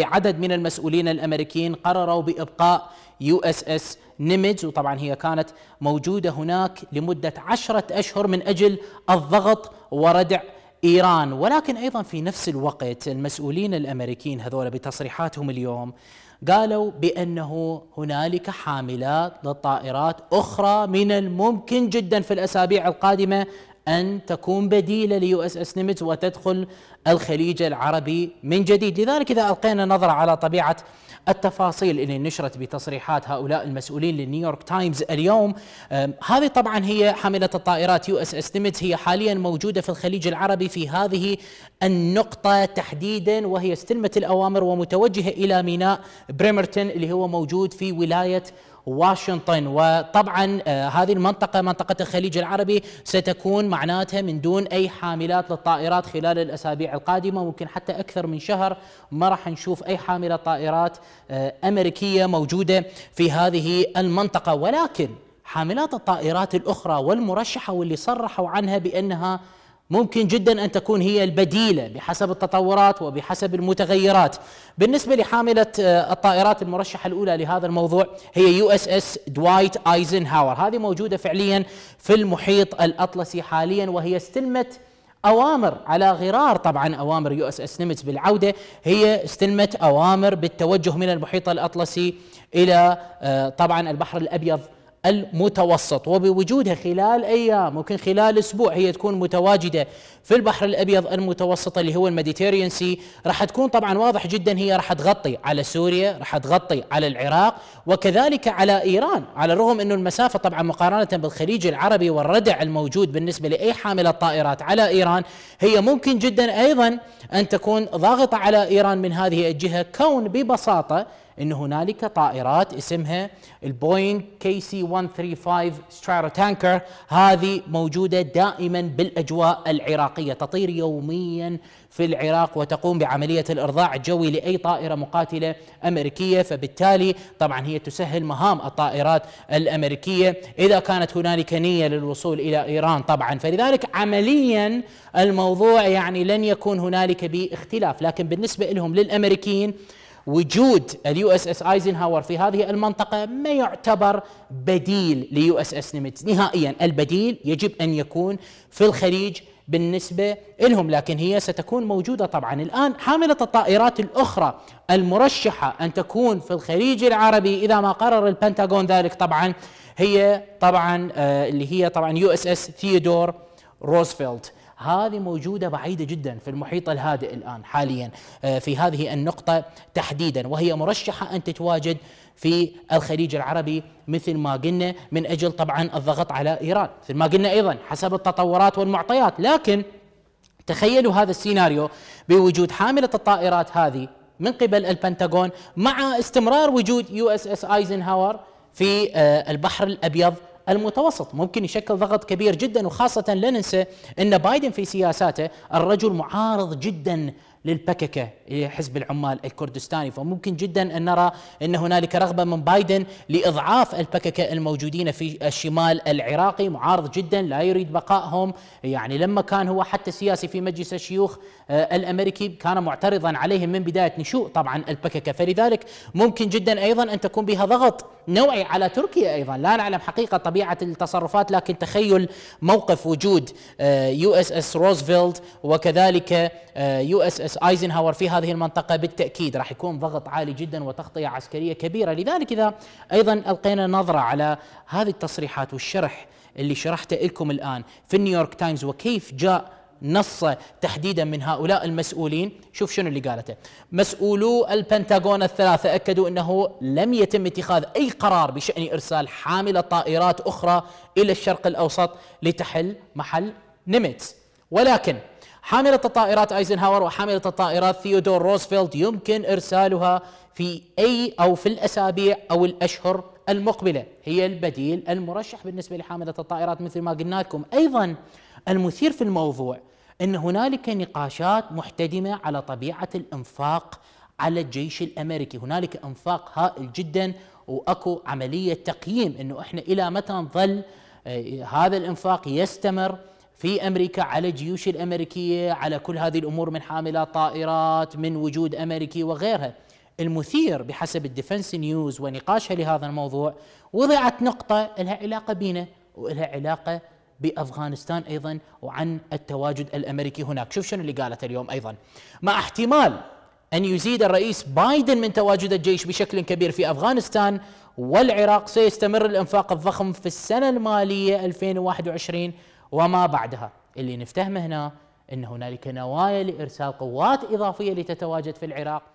عدد من المسؤولين الامريكيين قرروا بابقاء يو اس اس نيمج وطبعا هي كانت موجوده هناك لمده عشره اشهر من اجل الضغط وردع ايران ولكن ايضا في نفس الوقت المسؤولين الامريكيين هذول بتصريحاتهم اليوم قالوا بانه هنالك حاملات للطائرات اخرى من الممكن جدا في الاسابيع القادمه أن تكون بديلة ليو اس اس نيمتز وتدخل الخليج العربي من جديد لذلك إذا ألقينا نظرة على طبيعة التفاصيل اللي نشرت بتصريحات هؤلاء المسؤولين للنيويورك تايمز اليوم هذه طبعا هي حاملة الطائرات يو اس اس نيمتز هي حاليا موجودة في الخليج العربي في هذه النقطة تحديدا وهي استلمت الأوامر ومتوجهة إلى ميناء بريمرتون اللي هو موجود في ولاية واشنطن وطبعا آه، هذه المنطقة منطقة الخليج العربي ستكون معناتها من دون أي حاملات للطائرات خلال الأسابيع القادمة ممكن حتى أكثر من شهر ما راح نشوف أي حاملة طائرات آه، أمريكية موجودة في هذه المنطقة ولكن حاملات الطائرات الأخرى والمرشحة واللي صرحوا عنها بأنها ممكن جدا ان تكون هي البديله بحسب التطورات وبحسب المتغيرات. بالنسبه لحامله آه، الطائرات المرشحه الاولى لهذا الموضوع هي يو اس اس دوايت ايزنهاور، هذه موجوده فعليا في المحيط الاطلسي حاليا وهي استلمت اوامر على غرار طبعا اوامر يو اس اس نيمتس بالعوده هي استلمت اوامر بالتوجه من المحيط الاطلسي الى آه، طبعا البحر الابيض المتوسط وبوجودها خلال ايام ممكن خلال اسبوع هي تكون متواجده في البحر الابيض المتوسط اللي هو الميديتيريان سي راح تكون طبعا واضح جدا هي راح تغطي على سوريا راح تغطي على العراق وكذلك على ايران على الرغم انه المسافه طبعا مقارنه بالخليج العربي والردع الموجود بالنسبه لاي حامله طائرات على ايران هي ممكن جدا ايضا ان تكون ضاغطه على ايران من هذه الجهه كون ببساطه أن هنالك طائرات اسمها البوينغ كي سي 135 ستراتو تانكر هذه موجودة دائما بالأجواء العراقية تطير يوميا في العراق وتقوم بعملية الإرضاع الجوي لأي طائرة مقاتلة أمريكية فبالتالي طبعا هي تسهل مهام الطائرات الأمريكية إذا كانت هنالك نية للوصول إلى إيران طبعا فلذلك عمليا الموضوع يعني لن يكون هنالك باختلاف لكن بالنسبة لهم للأمريكيين وجود اليو اس اس ايزنهاور في هذه المنطقه ما يعتبر بديل ليو اس اس نيمتز نهائيا البديل يجب ان يكون في الخليج بالنسبه لهم لكن هي ستكون موجوده طبعا الان حامله الطائرات الاخرى المرشحه ان تكون في الخليج العربي اذا ما قرر البنتاغون ذلك طبعا هي طبعا آه اللي هي طبعا يو اس اس ثيودور روزفلت هذه موجودة بعيدة جدا في المحيط الهادئ الآن حاليا آه، في هذه النقطة تحديدا وهي مرشحة أن تتواجد في الخليج العربي مثل ما قلنا من أجل طبعا الضغط على إيران مثل ما قلنا أيضا حسب التطورات والمعطيات لكن تخيلوا هذا السيناريو بوجود حاملة الطائرات هذه من قبل البنتاغون مع استمرار وجود يو اس اس ايزنهاور في آه، البحر الابيض المتوسط ممكن يشكل ضغط كبير جدا وخاصة لا ننسى أن بايدن في سياساته الرجل معارض جدا للبككة حزب العمال الكردستاني فممكن جدا أن نرى أن هنالك رغبة من بايدن لإضعاف البككة الموجودين في الشمال العراقي معارض جدا لا يريد بقائهم يعني لما كان هو حتى سياسي في مجلس الشيوخ آه، الأمريكي كان معترضا عليهم من بداية نشوء طبعا البككة فلذلك ممكن جدا أيضا أن تكون بها ضغط نوعي على تركيا أيضا لا نعلم حقيقة طبيعة التصرفات لكن تخيل موقف وجود آه، يو اس اس روزفلت وكذلك آه، يو اس اس ايزنهاور في هذه المنطقه بالتاكيد راح يكون ضغط عالي جدا وتغطيه عسكريه كبيره لذلك اذا ايضا القينا نظره على هذه التصريحات والشرح اللي شرحته لكم الان في نيويورك تايمز وكيف جاء نصه تحديدا من هؤلاء المسؤولين شوف شنو اللي قالته مسؤولو البنتاغون الثلاثة أكدوا أنه لم يتم اتخاذ أي قرار بشأن إرسال حاملة طائرات أخرى إلى الشرق الأوسط لتحل محل نيمتس ولكن حاملة الطائرات ايزنهاور وحاملة الطائرات ثيودور روزفلت يمكن ارسالها في اي او في الاسابيع او الاشهر المقبلة هي البديل المرشح بالنسبة لحاملة الطائرات مثل ما قلنا لكم ايضا المثير في الموضوع ان هنالك نقاشات محتدمة على طبيعة الانفاق على الجيش الامريكي، هنالك انفاق هائل جدا واكو عمليه تقييم انه احنا الى متى نظل آه، هذا الانفاق يستمر في امريكا على الجيوش الامريكيه على كل هذه الامور من حاملات طائرات من وجود امريكي وغيرها المثير بحسب الديفنس نيوز ونقاشها لهذا الموضوع وضعت نقطه لها علاقه بينا ولها علاقه بافغانستان ايضا وعن التواجد الامريكي هناك، شوف شنو اللي قالت اليوم ايضا. مع احتمال ان يزيد الرئيس بايدن من تواجد الجيش بشكل كبير في افغانستان والعراق سيستمر الانفاق الضخم في السنه الماليه 2021 وما بعدها اللي نفتهمه هنا أن هنالك نوايا لإرسال قوات إضافية لتتواجد في العراق